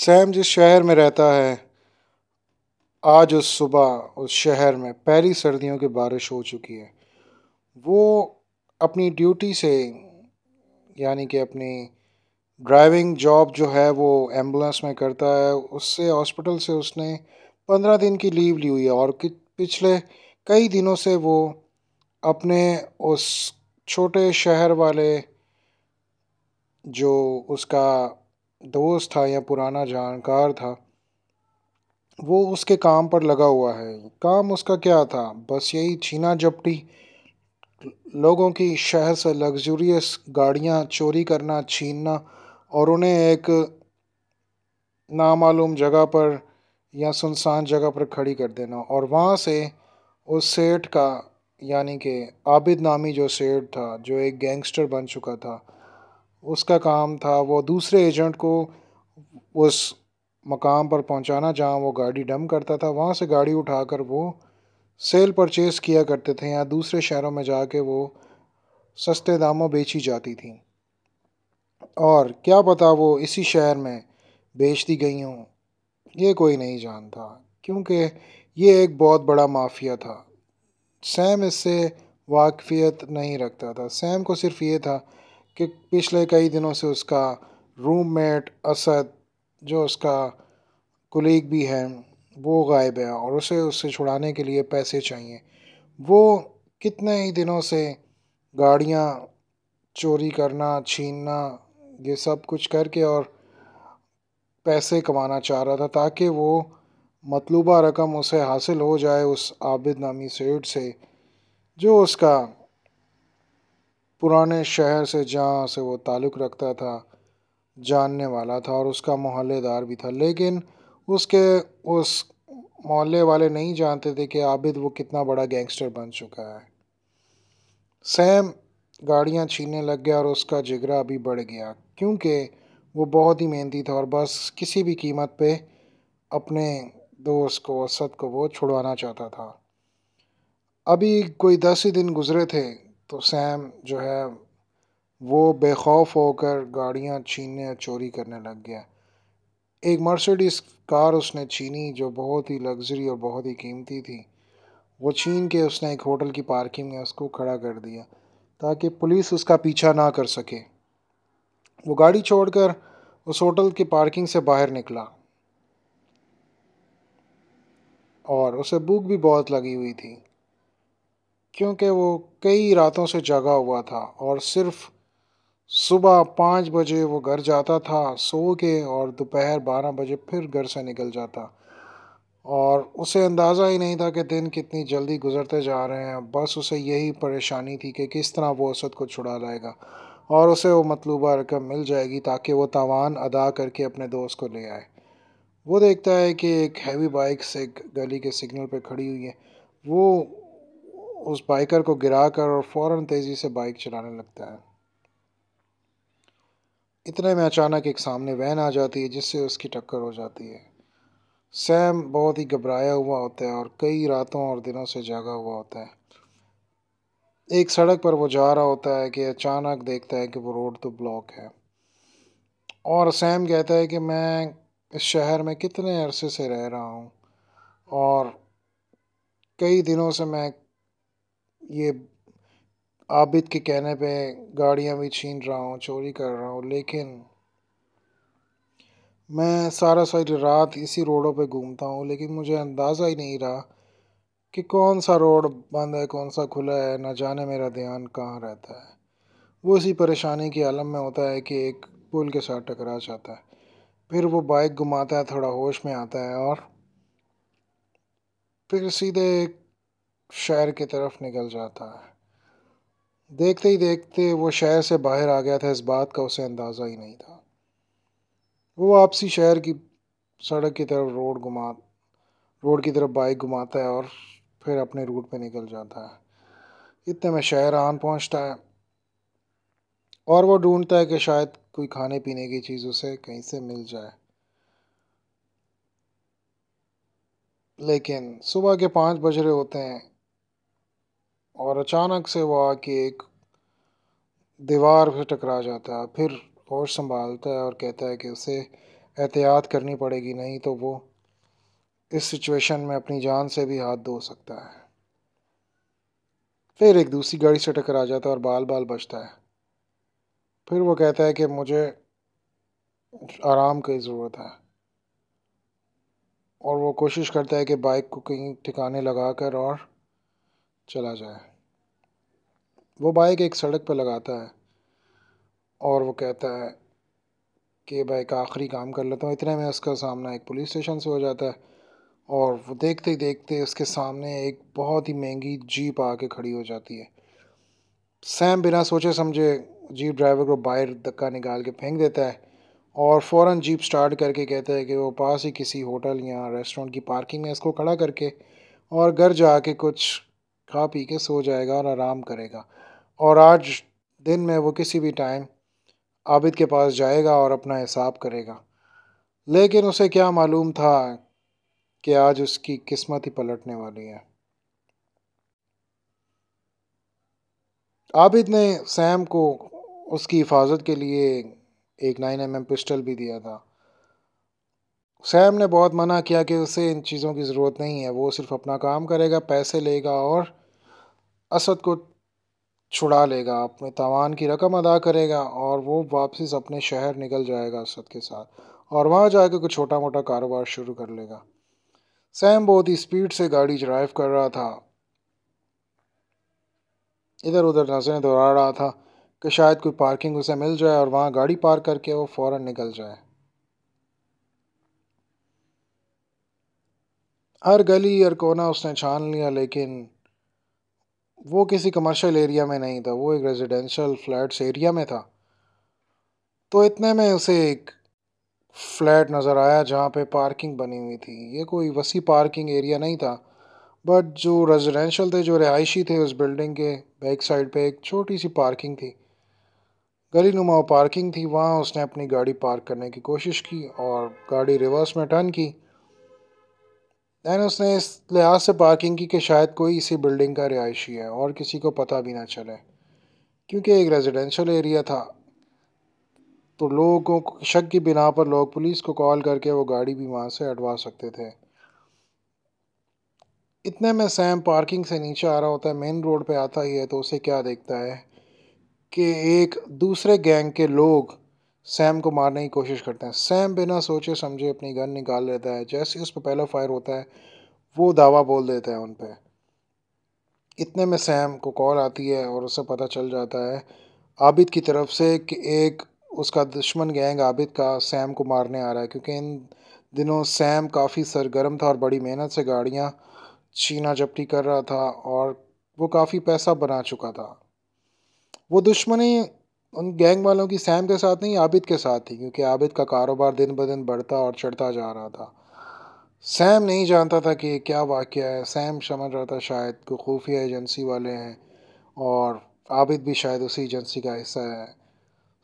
Sam जिस शहर में रहता है आज उस सुबह उस शहर में पहली सर्दियों की बारिश हो चुकी है वो अपनी ड्यूटी से यानी कि अपनी ड्राइविंग जॉब जो है वो एम्बुलेंस में करता है उससे हॉस्पिटल से उसने पंद्रह दिन की लीव ली हुई है और पिछले कई दिनों से वो अपने उस छोटे शहर वाले जो उसका दोस्त था या पुराना जानकार था वो उसके काम पर लगा हुआ है काम उसका क्या था बस यही छीना झपटी लोगों की शहर से लग्जूरियस गाड़ियाँ चोरी करना छीनना और उन्हें एक नामालूम जगह पर या सुनसान जगह पर खड़ी कर देना और वहाँ से उस सेठ का यानी कि आबिद नामी जो सेठ था जो एक गैंगस्टर बन चुका था उसका काम था वो दूसरे एजेंट को उस मकाम पर पहुंचाना जहां वो गाड़ी डम करता था वहां से गाड़ी उठाकर वो सेल परचेस किया करते थे या दूसरे शहरों में जाके वो सस्ते दामों बेची जाती थी और क्या पता वो इसी शहर में बेच दी गई हों ये कोई नहीं जानता क्योंकि ये एक बहुत बड़ा माफिया था सैम इससे वाकफियत नहीं रखता था सैम को सिर्फ ये था कि पिछले कई दिनों से उसका रूममेट असद जो उसका कुलीग भी है वो गायब है और उसे उससे छुड़ाने के लिए पैसे चाहिए वो कितने ही दिनों से गाड़ियाँ चोरी करना छीनना ये सब कुछ करके और पैसे कमाना चाह रहा था ताकि वो मतलूबा रकम उसे हासिल हो जाए उस आबिद नामी सेठ से जो उसका पुराने शहर से जहाँ से वो ताल्लुक़ रखता था जानने वाला था और उसका मोहल्लेदार भी था लेकिन उसके उस मोहल्ले वाले नहीं जानते थे कि आबिद वो कितना बड़ा गैंगस्टर बन चुका है सैम गाड़ियाँ छीनने लग गया और उसका जिगरा भी बढ़ गया क्योंकि वो बहुत ही मेहनती था और बस किसी भी कीमत पे अपने दोस्त को असद को वो छुड़वाना चाहता था अभी कोई दस ही दिन गुजरे थे तो सैम जो है वो बेखौफ होकर गाड़ियाँ छीनने और चोरी करने लग गया एक मर्सिडीज कार उसने छीनी जो बहुत ही लग्जरी और बहुत ही कीमती थी वो छीन के उसने एक होटल की पार्किंग में उसको खड़ा कर दिया ताकि पुलिस उसका पीछा ना कर सके वो गाड़ी छोड़कर उस होटल की पार्किंग से बाहर निकला और उसे भूख भी बहुत लगी हुई थी क्योंकि वो कई रातों से जगा हुआ था और सिर्फ सुबह पाँच बजे वो घर जाता था सो के और दोपहर बारह बजे फिर घर से निकल जाता और उसे अंदाज़ा ही नहीं था कि दिन कितनी जल्दी गुजरते जा रहे हैं बस उसे यही परेशानी थी कि किस तरह वो असद को छुड़ा लाएगा और उसे वो मतलूबा रकम मिल जाएगी ताकि वो तावान अदा करके अपने दोस्त को ले आए वो देखता है कि एक हैवी बाइक से गली के सिग्नल पर खड़ी हुई है वो उस बाइकर को गिरा कर और फ़ौर तेज़ी से बाइक चलाने लगता है इतने में अचानक एक सामने वैन आ जाती है जिससे उसकी टक्कर हो जाती है सैम बहुत ही घबराया हुआ होता है और कई रातों और दिनों से जागा हुआ होता है एक सड़क पर वो जा रहा होता है कि अचानक देखता है कि वो रोड तो ब्लॉक है और सैम कहता है कि मैं इस शहर में कितने अरसे से रह रहा हूँ और कई दिनों से मैं ये आबिद के कहने पे गाड़ियाँ भी छीन रहा हूँ चोरी कर रहा हूँ लेकिन मैं सारा सारी रात इसी रोडों पे घूमता हूँ लेकिन मुझे अंदाज़ा ही नहीं रहा कि कौन सा रोड बंद है कौन सा खुला है ना जाने मेरा ध्यान कहाँ रहता है वो इसी परेशानी के आलम में होता है कि एक पुल के साथ टकरा जाता है फिर वो बाइक घुमाता है थोड़ा होश में आता है और फिर सीधे एक शहर की तरफ निकल जाता है देखते ही देखते वो शहर से बाहर आ गया था इस बात का उसे अंदाज़ा ही नहीं था वो आपसी शहर की सड़क की तरफ रोड घुमा रोड की तरफ बाइक घुमाता है और फिर अपने रूट पे निकल जाता है इतने में शहर आन पहुंचता है और वो ढूंढता है कि शायद कोई खाने पीने की चीज़ उसे कहीं से मिल जाए लेकिन सुबह के पाँच बज रहे होते हैं और अचानक से वो आके एक दीवार से टकरा जाता है फिर होश संभालता है और कहता है कि उसे एहतियात करनी पड़ेगी नहीं तो वो इस सिचुएशन में अपनी जान से भी हाथ धो सकता है फिर एक दूसरी गाड़ी से टकरा जाता है और बाल बाल बचता है फिर वो कहता है कि मुझे आराम की ज़रूरत है और वो कोशिश करता है कि बाइक को कहीं ठिकाने लगा कर और चला जाए वो बाइक एक सड़क पर लगाता है और वो कहता है कि बाइक आखिरी काम कर लेता हूँ इतने में उसका सामना एक पुलिस स्टेशन से हो जाता है और वो देखते ही देखते उसके सामने एक बहुत ही महंगी जीप आके खड़ी हो जाती है सैम बिना सोचे समझे जीप ड्राइवर को बाहर धक्का निकाल के फेंक देता है और फ़ौर जीप स्टार्ट करके कहता है कि वो पास ही किसी होटल या रेस्टोरेंट की पार्किंग में इसको खड़ा करके और घर जाके कुछ खा पी के सो जाएगा और आराम करेगा और आज दिन में वो किसी भी टाइम आबिद के पास जाएगा और अपना हिसाब करेगा लेकिन उसे क्या मालूम था कि आज उसकी किस्मत ही पलटने वाली है आबिद ने सैम को उसकी हिफाजत के लिए एक नाइन एम एम पिस्टल भी दिया था सैम ने बहुत मना किया कि उसे इन चीज़ों की ज़रूरत नहीं है वो सिर्फ अपना काम करेगा पैसे लेगा और असद को छुड़ा लेगा अपने तावान की रकम अदा करेगा और वो वापस अपने शहर निकल जाएगा असद के साथ और वहाँ जाकर कुछ छोटा मोटा कारोबार शुरू कर लेगा सैम बहुत ही स्पीड से गाड़ी ड्राइव कर रहा था इधर उधर नजरें दोहरा रहा था कि शायद कोई पार्किंग उसे मिल जाए और वहाँ गाड़ी पार्क करके वो फ़ौर निकल जाए हर गली हर कोना उसने छान लिया लेकिन वो किसी कमर्शियल एरिया में नहीं था वो एक रेजिडेंशियल फ्लैट्स एरिया में था तो इतने में उसे एक फ्लैट नज़र आया जहाँ पे पार्किंग बनी हुई थी ये कोई वसी पार्किंग एरिया नहीं था बट जो रेजिडेंशियल थे जो रिहायशी थे उस बिल्डिंग के बैक साइड पे एक छोटी सी पार्किंग थी गली नुमा पार्किंग थी वहाँ उसने अपनी गाड़ी पार्क करने की कोशिश की और गाड़ी रिवर्स में टर्न की दैन उसने इस लिहाज से पार्किंग की कि शायद कोई इसी बिल्डिंग का रिहायशी है और किसी को पता भी ना चले क्योंकि एक रेजिडेंशल एरिया था तो लोगों को शक की बिना पर लोग पुलिस को कॉल करके वो गाड़ी भी वहाँ से हटवा सकते थे इतने में सैम पार्किंग से नीचे आ रहा होता है मेन रोड पे आता ही है तो उसे क्या देखता है कि एक दूसरे गैंग के लोग सैम को मारने की कोशिश करते हैं सैम बिना सोचे समझे अपनी गन निकाल लेता है जैसे उस पर पहला फायर होता है वो दावा बोल देता है उन पर इतने में सैम को कॉल आती है और उसे पता चल जाता है आबिद की तरफ से कि एक उसका दुश्मन गैंग आबिद का सैम को मारने आ रहा है क्योंकि इन दिनों सैम काफ़ी सरगर्म था और बड़ी मेहनत से गाड़ियाँ छीना झपटी कर रहा था और वो काफ़ी पैसा बना चुका था वो दुश्मनी उन गैंग वालों की सैम के साथ नहीं आबिद के साथ थी क्योंकि आबिद का कारोबार दिन ब दिन बढ़ता और चढ़ता जा रहा था सैम नहीं जानता था कि क्या वाक़ है सैम समझ रहा था शायद को खुफिया एजेंसी वाले हैं और आबिद भी शायद उसी एजेंसी का हिस्सा है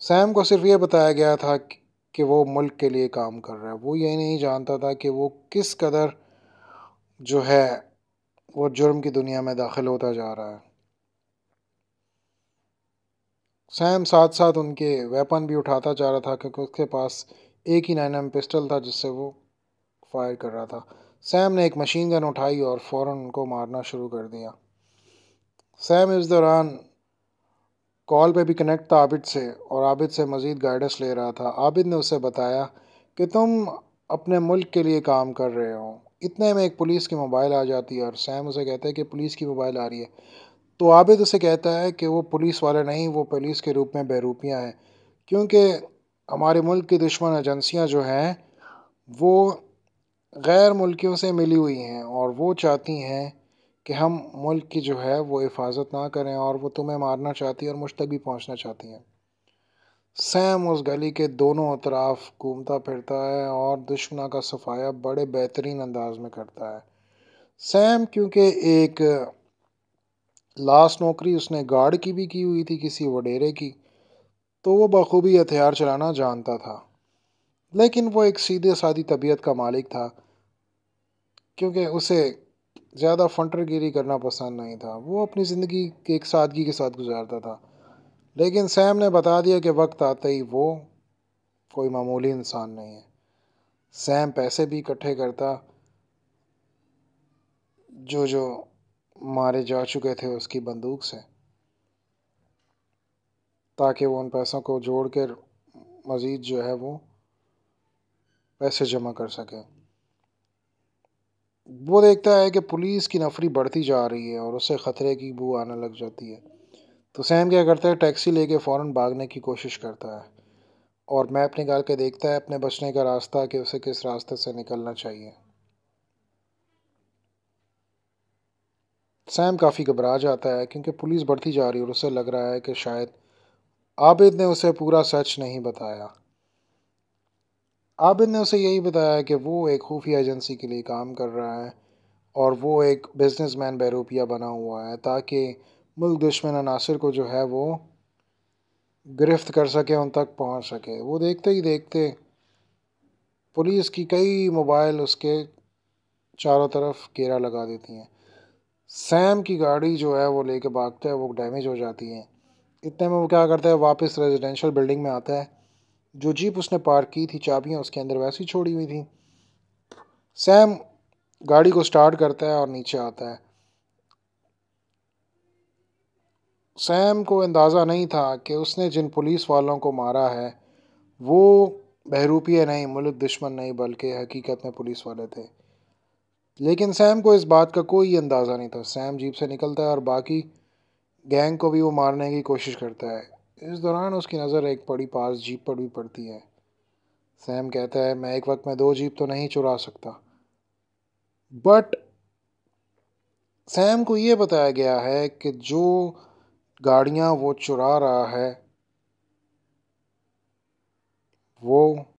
सैम को सिर्फ ये बताया गया था कि वो मुल्क के लिए काम कर रहा है वो ये नहीं जानता था कि वो किस कदर जो है वो जुर्म की दुनिया में दाखिल होता जा रहा है सैम साथ साथ उनके वेपन भी उठाता जा रहा था क्योंकि उसके पास एक ही नाइन एम पिस्टल था जिससे वो फायर कर रहा था सैम ने एक मशीन गन उठाई और फ़ौर उनको मारना शुरू कर दिया सैम इस दौरान कॉल पे भी कनेक्ट था आबिद से और आबिद से मज़ीद गाइडेंस ले रहा था आबिद ने उसे बताया कि तुम अपने मुल्क के लिए काम कर रहे हो इतने में एक पुलिस की मोबाइल आ जाती है और सैम उसे कहते हैं कि पुलिस की मोबाइल आ रही है तो आबिद उसे कहता है कि वो पुलिस वाले नहीं वो पुलिस के रूप में बैरूपियाँ हैं क्योंकि हमारे मुल्क की दुश्मन एजेंसियाँ जो हैं वो गैर मुल्कियों से मिली हुई हैं और वो चाहती हैं कि हम मुल्क की जो है वो हिफाजत ना करें और वो तुम्हें मारना चाहती है और मुझ तक भी पहुँचना चाहती हैं सैम उस गली के दोनों अतराफ घूमता फिरता है और दुश्मन का सफाया बड़े बेहतरीन अंदाज में करता है सैम क्योंकि एक लास्ट नौकरी उसने गार्ड की भी की हुई थी किसी वडेरे की तो वो बखूबी हथियार चलाना जानता था लेकिन वो एक सीधे सादी तबीयत का मालिक था क्योंकि उसे ज़्यादा फंटरगिरी करना पसंद नहीं था वो अपनी ज़िंदगी एक सादगी के साथ गुजारता था लेकिन सैम ने बता दिया कि वक्त आते ही वो कोई मामूली इंसान नहीं है सैम पैसे भी इकट्ठे करता जो जो मारे जा चुके थे उसकी बंदूक से ताकि वो उन पैसों को जोड़ कर मज़ीद जो है वो पैसे जमा कर सके वो देखता है कि पुलिस की नफरी बढ़ती जा रही है और उससे ख़तरे की बू आने लग जाती है तो सैम क्या करता है टैक्सी लेके फ़ौरन भागने की कोशिश करता है और मैप निकाल के देखता है अपने बचने का रास्ता कि उसे किस रास्ते से निकलना चाहिए सैम काफ़ी घबरा जाता है क्योंकि पुलिस बढ़ती जा रही है और उसे लग रहा है कि शायद आबिद ने उसे पूरा सच नहीं बताया आबिद ने उसे यही बताया कि वो एक खुफिया एजेंसी के लिए काम कर रहा है और वो एक बिजनेसमैन बैरूपिया बना हुआ है ताकि मुल्क दुश्मन अनासर को जो है वो गिरफ्त कर सके उन तक पहुंच सके वो देखते ही देखते पुलिस की कई मोबाइल उसके चारों तरफ घेरा लगा देती हैं सैम की गाड़ी जो है वो लेके भागता है वो डैमेज हो जाती है इतने में वो क्या करता है वापस रेजिडेंशियल बिल्डिंग में आता है जो जीप उसने पार्क की थी चाबियाँ उसके अंदर वैसी छोड़ी हुई थी सैम गाड़ी को स्टार्ट करता है और नीचे आता है सैम को अंदाज़ा नहीं था कि उसने जिन पुलिस वालों को मारा है वो बहरूपिया नहीं मुल्क दुश्मन नहीं बल्कि हकीकत में पुलिस वाले थे लेकिन सैम को इस बात का कोई अंदाज़ा नहीं था सैम जीप से निकलता है और बाकी गैंग को भी वो मारने की कोशिश करता है इस दौरान उसकी नज़र एक बड़ी पास जीप पर भी पड़ती है सैम कहता है मैं एक वक्त में दो जीप तो नहीं चुरा सकता बट सैम को ये बताया गया है कि जो गाड़ियाँ वो चुरा रहा है वो